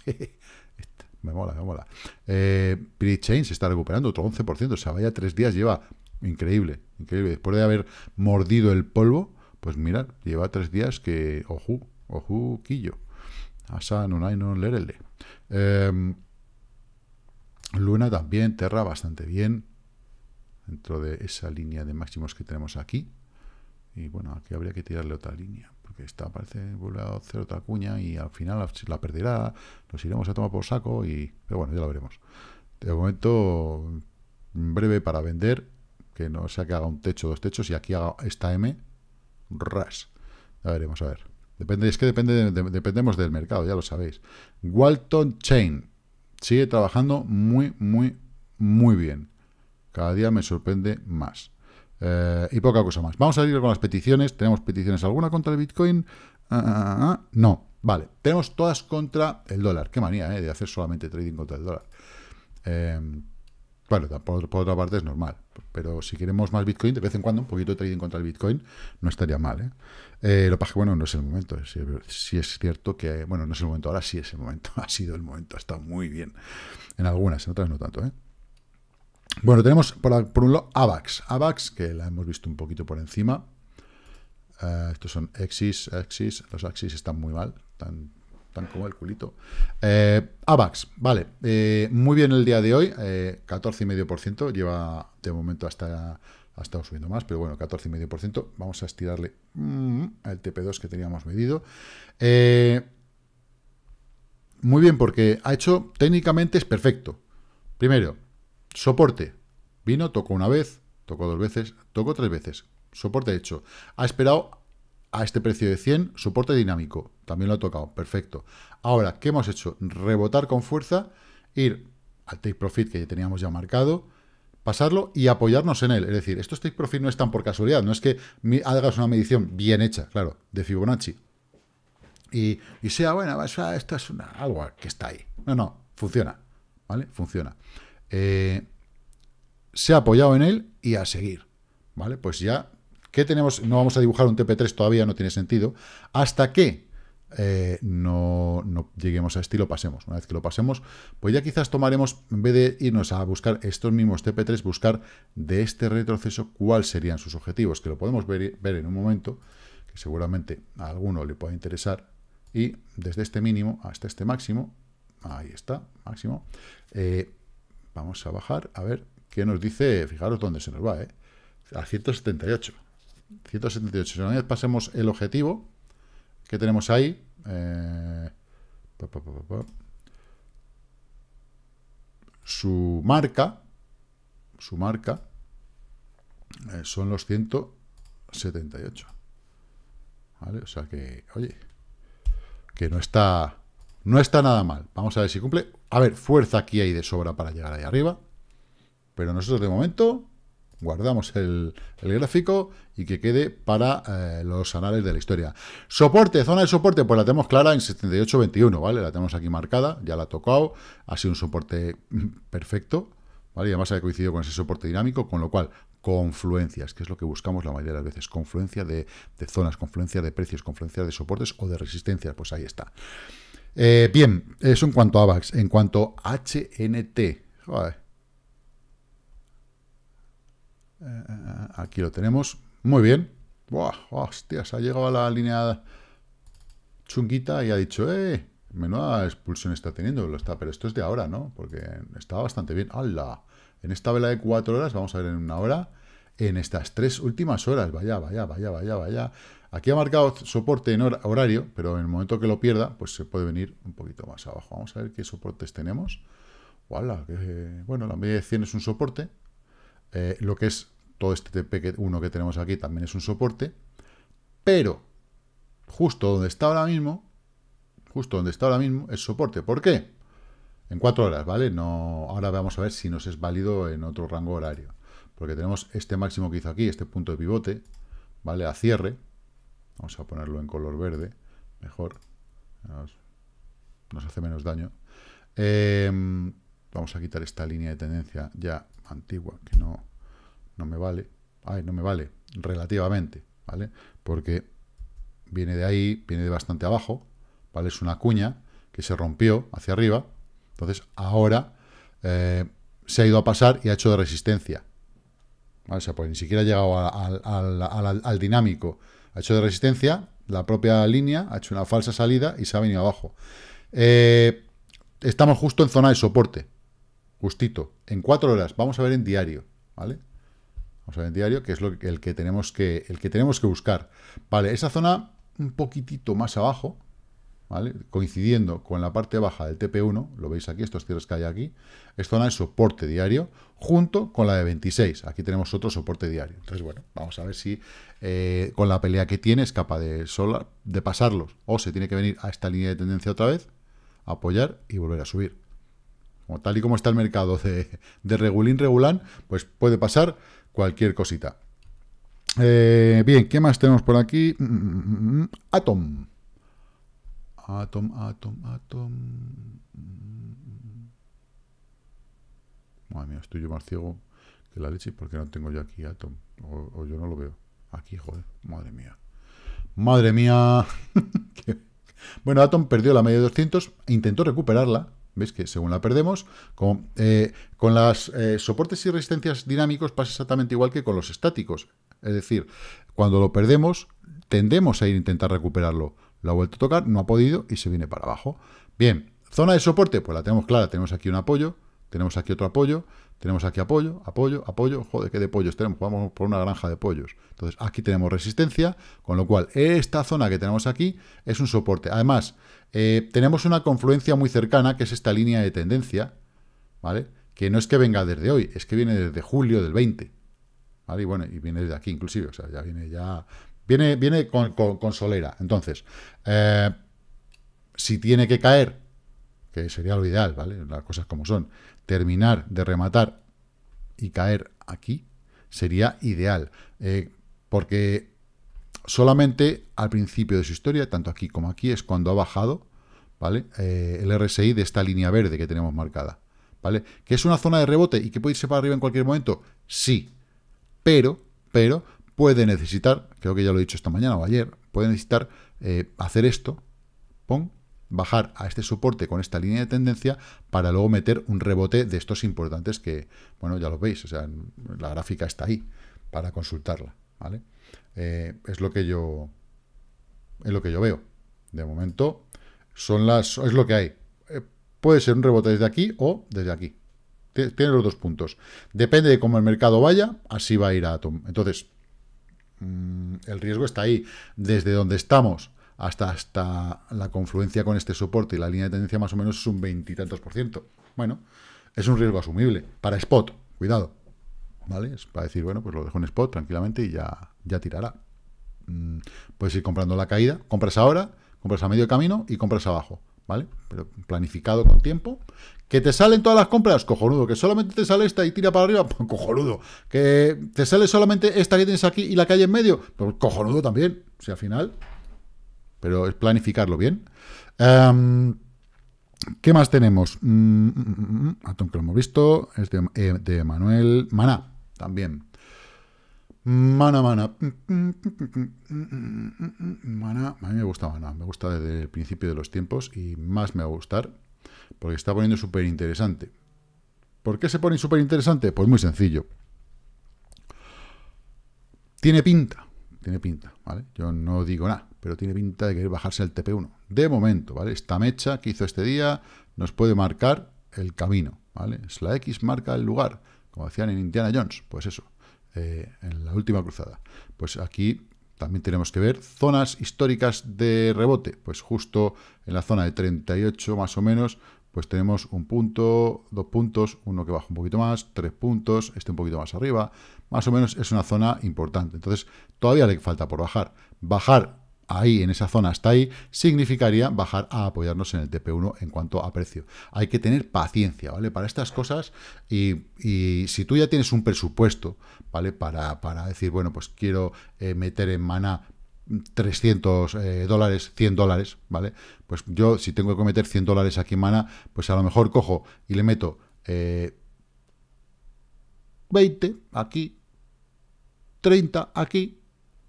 me mola, me mola. Eh, Chain se está recuperando, otro 11%. O sea, vaya tres días lleva. Increíble, increíble. Después de haber mordido el polvo, pues mirad, lleva tres días que... Ojú, ojú, quillo. Asa, no Lerele. Eh, em, Luna también, Terra bastante bien, dentro de esa línea de máximos que tenemos aquí. Y bueno, aquí habría que tirarle otra línea, porque esta parece vuelve a hacer otra cuña y al final la perderá, nos iremos a tomar por saco y... Pero bueno, ya lo veremos. De momento, breve para vender, que no sea que haga un techo, dos techos, y aquí haga esta M, ras. Ya veremos, a ver. Depende, es que depende dependemos del mercado, ya lo sabéis. Walton Chain sigue trabajando muy, muy, muy bien. Cada día me sorprende más. Eh, y poca cosa más. Vamos a ir con las peticiones. ¿Tenemos peticiones alguna contra el Bitcoin? Ah, ah, ah, no. Vale. Tenemos todas contra el dólar. Qué manía, eh, De hacer solamente trading contra el dólar. Eh, bueno, por, otra parte es normal, pero si queremos más Bitcoin, de vez en cuando un poquito de trading contra el Bitcoin no estaría mal. ¿eh? Eh, lo que pasa es que, bueno, no es el momento. Si, es cierto que, bueno, no es el momento, ahora sí es el momento, ha sido el momento, ha estado muy bien. En algunas, en otras no tanto. ¿eh? Bueno, tenemos por, un lado AVAX, AVAX, que la hemos visto un poquito por encima. estos son Axis, Axis, los Axis están muy mal, tan como el culito. Eh, AVAX, vale, eh, muy bien el día de hoy, 14,5%, eh, lleva de momento hasta ha estado subiendo más, pero bueno, 14,5%, vamos a estirarle mm, el al TP2 que teníamos medido. muy bien, porque ha hecho, técnicamente es perfecto. Primero, soporte, vino, tocó una vez, tocó dos veces, tocó tres veces, soporte hecho. Ha esperado a este precio de 100, soporte dinámico, también lo ha tocado, perfecto. Ahora, ¿qué hemos hecho? Rebotar con fuerza, ir al take profit que ya teníamos ya marcado, pasarlo y apoyarnos en él. Es decir, estos take profit no están por casualidad, no es que hagas una medición bien hecha, claro, de Fibonacci. Y, y sea, bueno, esto es una, algo que está ahí. No, no, funciona, ¿vale? Funciona. Eh, se ha apoyado en él y a seguir, ¿vale? Pues ya ¿Qué tenemos? No vamos a dibujar un TP3 todavía, no tiene sentido. Hasta que eh, no, lleguemos a este y lo pasemos. Una vez que lo pasemos, pues ya quizás tomaremos, en vez de irnos a buscar estos mismos TP3, buscar de este retroceso cuáles serían sus objetivos, que lo podemos ver, ver en un momento, que seguramente a alguno le pueda interesar. Y desde este mínimo hasta este máximo, ahí está, máximo, eh, vamos a bajar a ver qué nos dice, fijaros dónde se nos va, ¿eh? a 178. 178. Si una vez pasemos el objetivo que tenemos ahí. Eh, su marca. Su marca. Eh, son los 178. ¿Vale? O sea que, oye, que no está, no está nada mal. Vamos a ver si cumple. A ver, fuerza aquí hay de sobra para llegar ahí arriba. Pero nosotros de momento Guardamos el, gráfico y que quede para eh, los anales de la historia. Soporte, zona de soporte, pues la tenemos clara en 78.21, ¿vale? La tenemos aquí marcada, ya la ha tocado, ha sido un soporte perfecto, ¿vale? Y además ha coincidido con ese soporte dinámico, con lo cual, confluencias, que es lo que buscamos la mayoría de las veces, confluencia de, zonas, confluencia de precios, confluencia de soportes o de resistencias, pues ahí está. Eh, bien, eso en cuanto a AVAX. En cuanto a HNT, joder, eh, eh, eh, aquí lo tenemos. Muy bien. Buah, hostias, ha llegado a la línea chunguita y ha dicho, eh, menuda expulsión está teniendo. Lo está, pero esto es de ahora, ¿no? Porque estaba bastante bien. ¡Hala! En esta vela de cuatro horas, vamos a ver en una hora, en estas tres últimas horas. Vaya, vaya, vaya, vaya, vaya. Aquí ha marcado soporte en horario, pero en el momento que lo pierda, pues se puede venir un poquito más abajo. Vamos a ver qué soportes tenemos. ¡Hala! bueno, la media de 100 es un soporte. Eh, lo que es todo este TP1 que tenemos aquí también es un soporte, pero justo donde está ahora mismo, justo donde está ahora mismo es soporte. ¿Por qué? En cuatro horas, ¿vale? No, ahora vamos a ver si nos es válido en otro rango horario. Porque tenemos este máximo que hizo aquí, este punto de pivote, ¿vale? A cierre. Vamos a ponerlo en color verde, mejor. Nos, hace menos daño. Em, vamos a quitar esta línea de tendencia ya antigua, que no, no me vale. Ay, no me vale, relativamente, ¿vale? Porque viene de ahí, viene de bastante abajo, ¿vale? Es una cuña que se rompió hacia arriba, entonces ahora eh, se ha ido a pasar y ha hecho de resistencia. ¿vale? O sea, pues ni siquiera ha llegado al dinámico. Ha hecho de resistencia, la propia línea ha hecho una falsa salida y se ha venido abajo. Eh, estamos justo en zona de soporte, justito, en cuatro horas, vamos a ver en diario, ¿vale? Vamos a ver en diario, que es lo que, el, que tenemos que, el que tenemos que buscar. Vale, esa zona un poquitito más abajo, ¿vale? Coincidiendo con la parte baja del TP1, lo veis aquí, estos cierres que hay aquí, es zona de soporte diario, junto con la de 26. Aquí tenemos otro soporte diario. Entonces, bueno, vamos a ver si eh, con la pelea que tiene es capaz de, de pasarlos, o se tiene que venir a esta línea de tendencia otra vez, apoyar y volver a subir tal y como está el mercado de, regulín regulán, pues puede pasar cualquier cosita. Eh, bien, ¿qué más tenemos por aquí? Mm, mm, mm, atom. Atom, Atom, Atom. Madre mía, estoy yo más ciego que la leche porque no tengo yo aquí Atom. O, yo no lo veo. Aquí, joder. Madre mía. Madre mía. bueno, Atom perdió la media de 200 intentó recuperarla ¿Veis que según la perdemos? Con, eh, con las eh, soportes y resistencias dinámicos pasa exactamente igual que con los estáticos. Es decir, cuando lo perdemos, tendemos a ir a intentar recuperarlo. Lo ha vuelto a tocar, no ha podido y se viene para abajo. Bien, zona de soporte, pues la tenemos clara. Tenemos aquí un apoyo, tenemos aquí otro apoyo, tenemos aquí apoyo, apoyo, apoyo. Joder, ¿qué de pollos tenemos? Vamos por una granja de pollos. Entonces, aquí tenemos resistencia, con lo cual esta zona que tenemos aquí es un soporte. Además, eh, tenemos una confluencia muy cercana, que es esta línea de tendencia, ¿vale? Que no es que venga desde hoy, es que viene desde julio del 20. ¿Vale? Y bueno, y viene desde aquí inclusive, o sea, ya viene ya... Viene, viene con, solera. Entonces, eh, si tiene que caer, que sería lo ideal, ¿vale? Las cosas como son terminar de rematar y caer aquí, sería ideal. Eh, porque solamente al principio de su historia, tanto aquí como aquí, es cuando ha bajado ¿vale? Eh, el RSI de esta línea verde que tenemos marcada. ¿vale? ¿Que es una zona de rebote y que puede irse para arriba en cualquier momento? Sí, pero, pero puede necesitar, creo que ya lo he dicho esta mañana o ayer, puede necesitar eh, hacer esto, pon, bajar a este soporte con esta línea de tendencia para luego meter un rebote de estos importantes que, bueno, ya lo veis, o sea, la gráfica está ahí para consultarla, ¿vale? Eh, es lo que yo es lo que yo veo. De momento son las es lo que hay. Eh, puede ser un rebote desde aquí o desde aquí. Tiene los dos puntos. Depende de cómo el mercado vaya, así va a ir Atom. Entonces, mm, el riesgo está ahí. Desde donde estamos, hasta, hasta la confluencia con este soporte y la línea de tendencia más o menos es un veintitantos por ciento. Bueno, es un riesgo asumible para spot, cuidado, ¿vale? Es para decir, bueno, pues lo dejo en spot tranquilamente y ya, ya tirará. Mm, puedes ir comprando la caída, compras ahora, compras a medio camino y compras abajo, ¿vale? Pero planificado con tiempo. ¿Que te salen todas las compras? Cojonudo. ¿Que solamente te sale esta y tira para arriba? Pues cojonudo. ¿Que te sale solamente esta que tienes aquí y la que hay en medio? Pues cojonudo también. Si al final pero es planificarlo bien. ¿Qué más tenemos? Mm, que lo hemos visto, es de, Manuel Maná, también. Mana, mana. Mana, a mí me gusta Mana, me gusta desde el principio de los tiempos y más me va a gustar porque está poniendo súper interesante. ¿Por qué se pone súper interesante? Pues muy sencillo. Tiene pinta, tiene pinta, Yo no digo nada, pero tiene pinta de querer bajarse al TP1. De momento, ¿vale? Esta mecha que hizo este día nos puede marcar el camino, ¿vale? Es la X marca el lugar, como decían en Indiana Jones, pues eso, eh, en la última cruzada. Pues aquí también tenemos que ver zonas históricas de rebote, pues justo en la zona de 38 más o menos, pues tenemos un punto, dos puntos, uno que baja un poquito más, tres puntos, este un poquito más arriba, más o menos es una zona importante. Entonces, todavía le falta por bajar. Bajar ahí, en esa zona hasta ahí, significaría bajar a apoyarnos en el TP1 en cuanto a precio. Hay que tener paciencia, ¿vale? Para estas cosas y, si tú ya tienes un presupuesto, ¿vale? Para, decir, bueno, pues quiero eh, meter en mana 300 eh, dólares, 100 dólares, ¿vale? Pues yo, si tengo que meter 100 dólares aquí en mana, pues a lo mejor cojo y le meto 20 eh, aquí, 30 aquí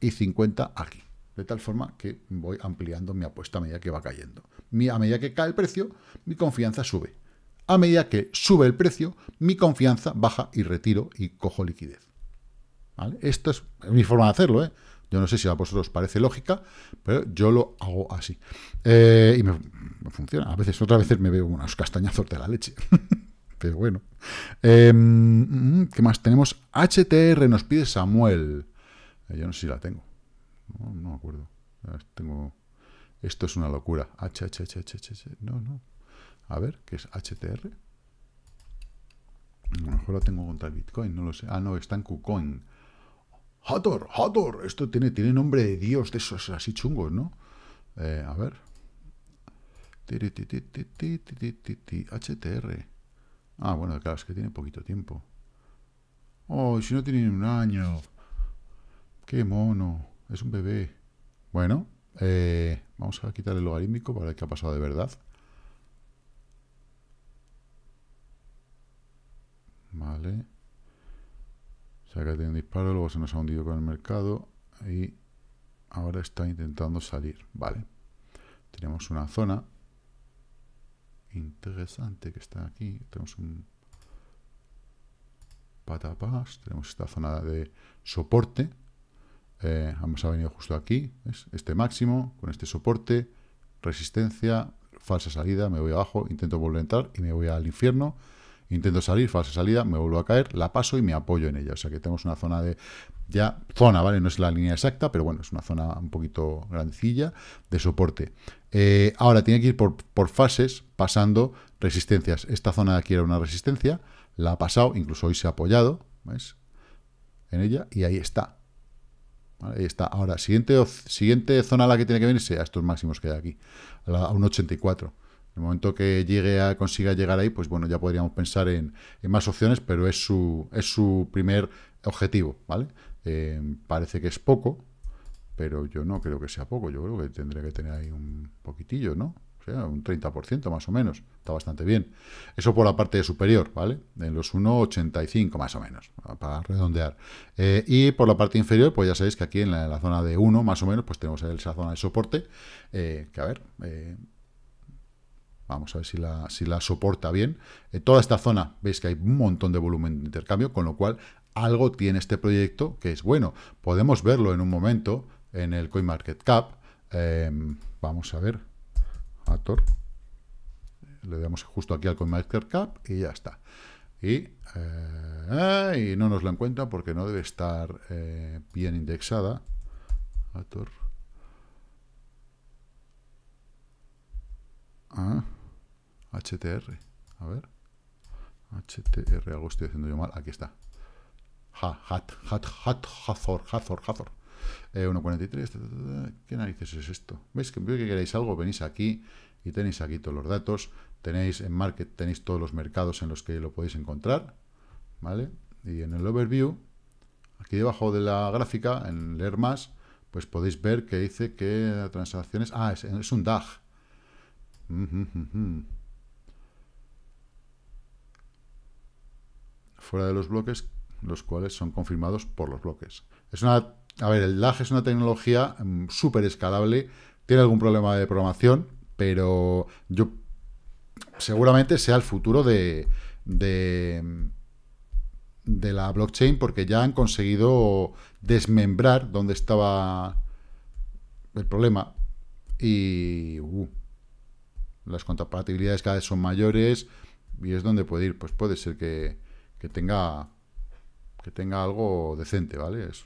y 50 aquí. De tal forma que voy ampliando mi apuesta a medida que va cayendo. A medida que cae el precio, mi confianza sube. A medida que sube el precio, mi confianza baja y retiro y cojo liquidez. ¿Vale? Esto es mi forma de hacerlo. ¿eh? Yo no sé si a vosotros parece lógica, pero yo lo hago así. Eh, y me, funciona. A veces, otras veces me veo unos castañazos de la leche. pero bueno. Em, mm, mm, ¿Qué más tenemos? HTR nos pide Samuel. Eh, yo no sé si la tengo. No, no me acuerdo. Ah, tengo... Esto es una locura. H, H, H, H, H, No, no. A ver, ¿qué es HTR? A lo mejor lo tengo contra el Bitcoin, no lo sé. Ah, no, está en KuCoin. Hator, Hator, esto tiene, tiene nombre de Dios, de esos así chungos, ¿no? Eh, a ver. HTR. Ah, bueno, claro, es que tiene poquito tiempo. Oh, si no tiene ni un año. Qué mono es un bebé. Bueno, eh, vamos a quitar el logarítmico para ver qué ha pasado de verdad. Vale. Se ha que tiene un disparo, luego se nos ha hundido con el mercado y ahora está intentando salir. Vale. Tenemos una zona interesante que está aquí. Tenemos un patapás tenemos esta zona de soporte eh, vamos a venir justo aquí, este máximo, con este soporte, resistencia, falsa salida, me voy abajo, intento volver a entrar y me voy al infierno, intento salir, falsa salida, me vuelvo a caer, la paso y me apoyo en ella. O sea que tenemos una zona de, ya, zona, ¿vale? No es la línea exacta, pero bueno, es una zona un poquito grandecilla de soporte. Eh, ahora tiene que ir por, por fases pasando resistencias. Esta zona de aquí era una resistencia, la ha pasado, incluso hoy se ha apoyado, ¿ves? En ella y ahí está. Ahí está. Ahora, siguiente, siguiente zona a la que tiene que venirse a estos máximos que hay aquí, a, un 84. En el momento que llegue a, consiga llegar ahí, pues bueno, ya podríamos pensar en, más opciones, pero es su, es su primer objetivo, ¿vale? Em, parece que es poco, pero yo no creo que sea poco. Yo creo que tendría que tener ahí un poquitillo, ¿no? un 30% más o menos, está bastante bien. Eso por la parte superior, ¿vale? En los 1,85 más o menos, para redondear. Eh, y por la parte inferior, pues ya sabéis que aquí en la, zona de 1 más o menos, pues tenemos esa zona de soporte, eh, que a ver... Eh, vamos a ver si la, si la soporta bien. en toda esta zona, veis que hay un montón de volumen de intercambio, con lo cual algo tiene este proyecto que es bueno. Podemos verlo en un momento en el CoinMarketCap. vamos a ver, le damos justo aquí al Cap y ya está. Eh, y, no nos la encuentra porque no debe estar eh, bien indexada. HTR. Ah, a ver. HTR, algo estoy haciendo yo mal. Aquí está. Ha, hat, hat, hat, 1.43, eh, ¿qué narices es esto? ¿Veis que, queréis algo? Venís aquí y tenéis aquí todos los datos. Tenéis en Market, tenéis todos los mercados en los que lo podéis encontrar. ¿Vale? Y en el Overview, aquí debajo de la gráfica, en leer más, pues podéis ver que dice que transacciones... Ah, es, es un DAG. Fuera de los bloques, los cuales son confirmados por los bloques. Es una a ver, el DAG es una tecnología mm, súper escalable. Tiene algún problema de programación, pero yo seguramente sea el futuro de, de, mm, la blockchain porque ya han conseguido desmembrar dónde estaba el problema y uh, las contrapatibilidades cada vez son mayores y es donde puede ir. Pues puede ser que, que tenga que tenga algo decente, ¿vale? Es,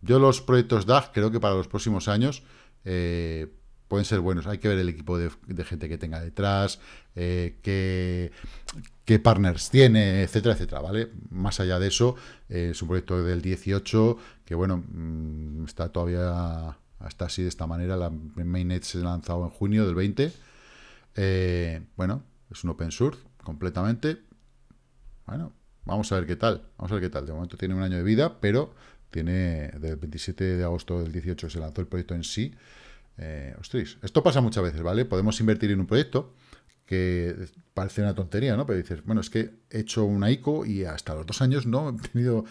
yo los proyectos DAG creo que para los próximos años eh, pueden ser buenos. Hay que ver el equipo de, gente que tenga detrás, eh, qué, partners tiene, etcétera, etcétera, ¿vale? Más allá de eso, eh, es un proyecto del 18 que, bueno, mm, está todavía hasta así de esta manera. La mainnet se ha lanzado en junio del 20. bueno, es un open source completamente. Bueno, vamos a ver qué tal. Vamos a ver qué tal. De momento tiene un año de vida, pero tiene del 27 de agosto del 18 se lanzó el proyecto en sí. Eh, ostras, esto pasa muchas veces, ¿vale? Podemos invertir en un proyecto que parece una tontería, ¿no? Pero dices, bueno, es que he hecho una ICO y hasta los dos años no he tenido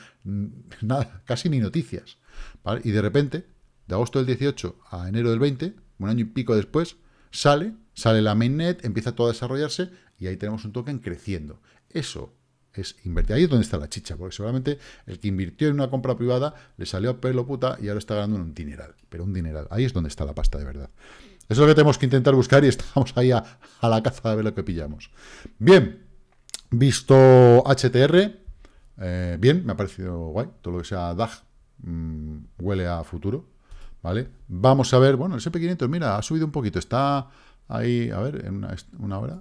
nada, casi ni noticias, ¿vale? Y de repente, de agosto del 18 a enero del 20, un año y pico después, sale, sale la mainnet, empieza todo a desarrollarse y ahí tenemos un token creciendo. Eso es invertir. Ahí es donde está la chicha, porque seguramente el que invirtió en una compra privada le salió pelo puta y ahora está ganando un dineral, pero un dineral. Ahí es donde está la pasta de verdad. Eso es lo que tenemos que intentar buscar y estamos ahí a, la caza de ver lo que pillamos. Bien, visto HTR, eh, bien, me ha parecido guay, todo lo que sea DAG mm, huele a futuro, ¿vale? Vamos a ver, bueno, el SP500, mira, ha subido un poquito, está ahí, a ver, en una, una hora,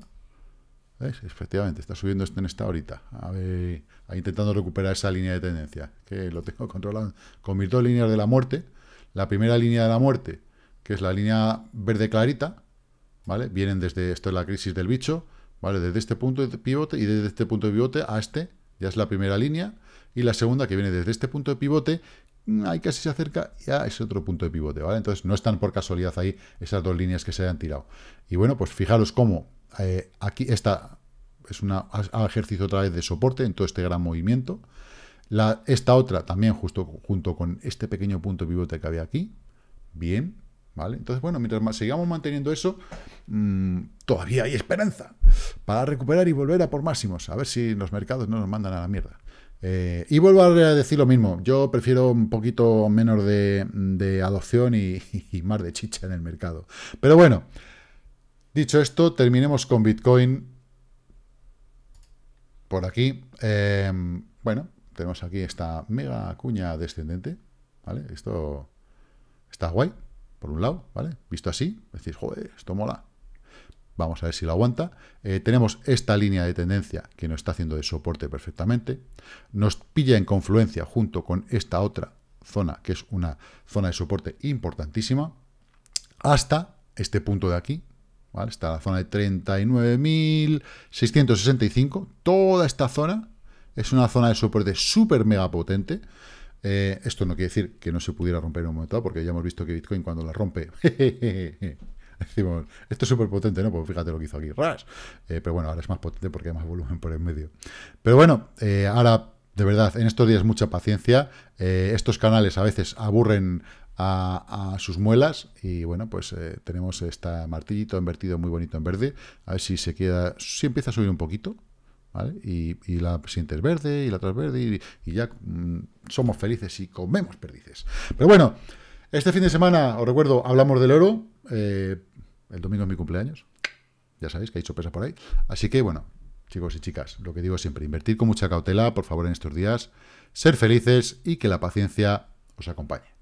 Efectivamente, está subiendo este en esta ahorita. A ver, ahí intentando recuperar esa línea de tendencia, que lo tengo controlado con mis dos líneas de la muerte. La primera línea de la muerte, que es la línea verde clarita, ¿vale? Vienen desde, esto es la crisis del bicho, ¿vale? Desde este punto de pivote y desde este punto de pivote a este, ya es la primera línea. Y la segunda, que viene desde este punto de pivote, mm, ahí casi se acerca ya es otro punto de pivote, ¿vale? Entonces no están por casualidad ahí esas dos líneas que se hayan tirado. Y bueno, pues fijaros cómo eh, aquí esta es un ejercicio otra vez de soporte en todo este gran movimiento. esta otra también justo junto con este pequeño punto pivote que había aquí. Bien, ¿vale? Entonces, bueno, mientras sigamos manteniendo eso, mm, todavía hay esperanza para recuperar y volver a por máximos. A ver si los mercados no nos mandan a la mierda. Eh, y vuelvo a decir lo mismo, yo prefiero un poquito menos de, adopción y, más de chicha en el mercado. Pero bueno, Dicho esto, terminemos con Bitcoin por aquí. Eh, bueno, tenemos aquí esta mega cuña descendente, ¿vale? Esto está guay, por un lado, ¿vale? Visto así, decís, joder, esto mola. Vamos a ver si lo aguanta. Eh, tenemos esta línea de tendencia que nos está haciendo de soporte perfectamente. Nos pilla en confluencia junto con esta otra zona, que es una zona de soporte importantísima, hasta este punto de aquí, Está la zona de 39.665. Toda esta zona es una zona de soporte súper mega potente. Eh, esto no quiere decir que no se pudiera romper en un momento, porque ya hemos visto que Bitcoin cuando la rompe... decimos, esto es súper potente, ¿no? Pues fíjate lo que hizo aquí, ras. Eh, pero bueno, ahora es más potente porque hay más volumen por el medio. Pero bueno, eh, ahora de verdad, en estos días mucha paciencia. estos canales a veces aburren a, sus muelas. Y bueno, pues eh, tenemos esta martillito invertido muy bonito en verde. A ver si se queda, si empieza a subir un poquito. ¿Vale? Y, la siguiente es verde y la otra es verde y, ya mm, somos felices y comemos perdices. Pero bueno, este fin de semana, os recuerdo, hablamos del oro. Eh, el domingo es mi cumpleaños. Ya sabéis que hay sorpresa por ahí. Así que bueno, chicos y chicas, lo que digo siempre, invertir con mucha cautela, por favor, en estos días, ser felices y que la paciencia os acompañe.